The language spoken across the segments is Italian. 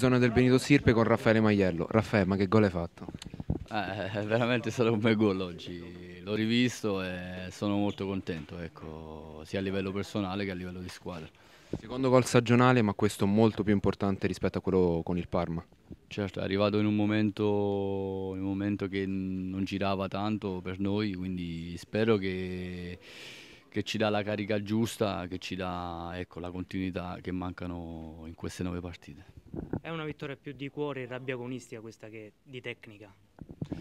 Zona del Benito Sirpe con Raffaele Maiello. Raffaele, ma che gol hai fatto? Eh, veramente è stato un bel gol oggi, l'ho rivisto e sono molto contento, ecco, sia a livello personale che a livello di squadra. Secondo gol stagionale, ma questo molto più importante rispetto a quello con il Parma. Certo, è arrivato in un momento, in un momento che non girava tanto per noi, quindi spero che che ci dà la carica giusta, che ci dà ecco, la continuità che mancano in queste nove partite. È una vittoria più di cuore e rabbia agonistica questa che di tecnica.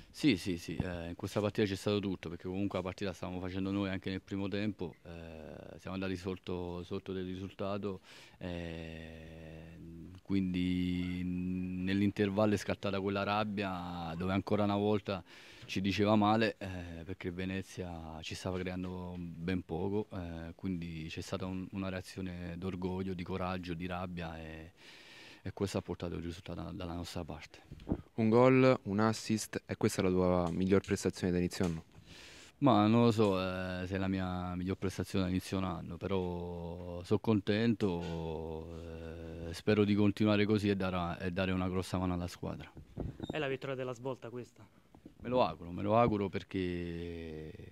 Sì, sì, sì, eh, in questa partita c'è stato tutto, perché comunque la partita stavamo facendo noi anche nel primo tempo, eh, siamo andati sotto, sotto del risultato, eh, quindi nell'intervallo è scattata quella rabbia dove ancora una volta ci diceva male eh, perché Venezia ci stava creando ben poco, eh, quindi c'è stata un, una reazione d'orgoglio, di coraggio, di rabbia. E, e questo ha portato il risultato dalla nostra parte. Un gol, un assist e questa è la tua miglior prestazione da inizio anno? Ma non lo so eh, se è la mia miglior prestazione da inizio anno, però sono contento, eh, spero di continuare così e dare, e dare una grossa mano alla squadra. È la vittoria della svolta questa? Me lo auguro, me lo auguro perché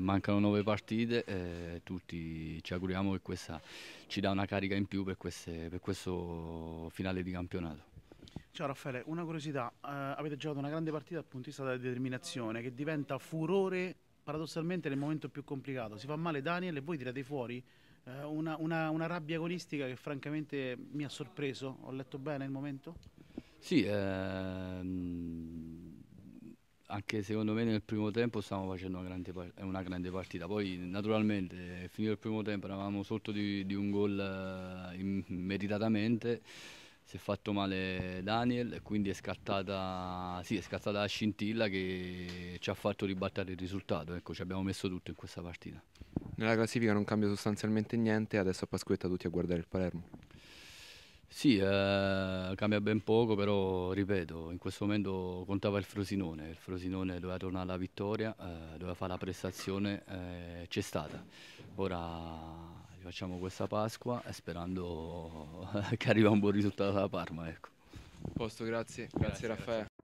mancano nove partite e eh, tutti ci auguriamo che questa ci dà una carica in più per, queste, per questo finale di campionato. Ciao Raffaele, una curiosità, uh, avete giocato una grande partita dal punto di vista della determinazione che diventa furore paradossalmente nel momento più complicato, si fa male Daniel e voi tirate fuori uh, una, una, una rabbia agonistica che francamente mi ha sorpreso, ho letto bene il momento? Sì, ehm, anche secondo me nel primo tempo stavamo facendo una grande, eh, una grande partita. Poi naturalmente eh, finito il primo tempo eravamo sotto di, di un gol eh, meritatamente, si è fatto male Daniel e quindi è scattata, sì, è scattata, la scintilla che ci ha fatto ribattare il risultato. Ecco, ci abbiamo messo tutto in questa partita. Nella classifica non cambia sostanzialmente niente, adesso a Pasquetta tutti a guardare il Palermo. Sì, eh, cambia ben poco, però ripeto, in questo momento contava il Frosinone, il Frosinone doveva tornare alla vittoria, eh, doveva fare la prestazione, eh, c'è stata. Ora facciamo questa Pasqua eh, sperando che arriva un buon risultato da Parma. Ecco. Posto, grazie. Grazie, grazie Raffaele. Grazie.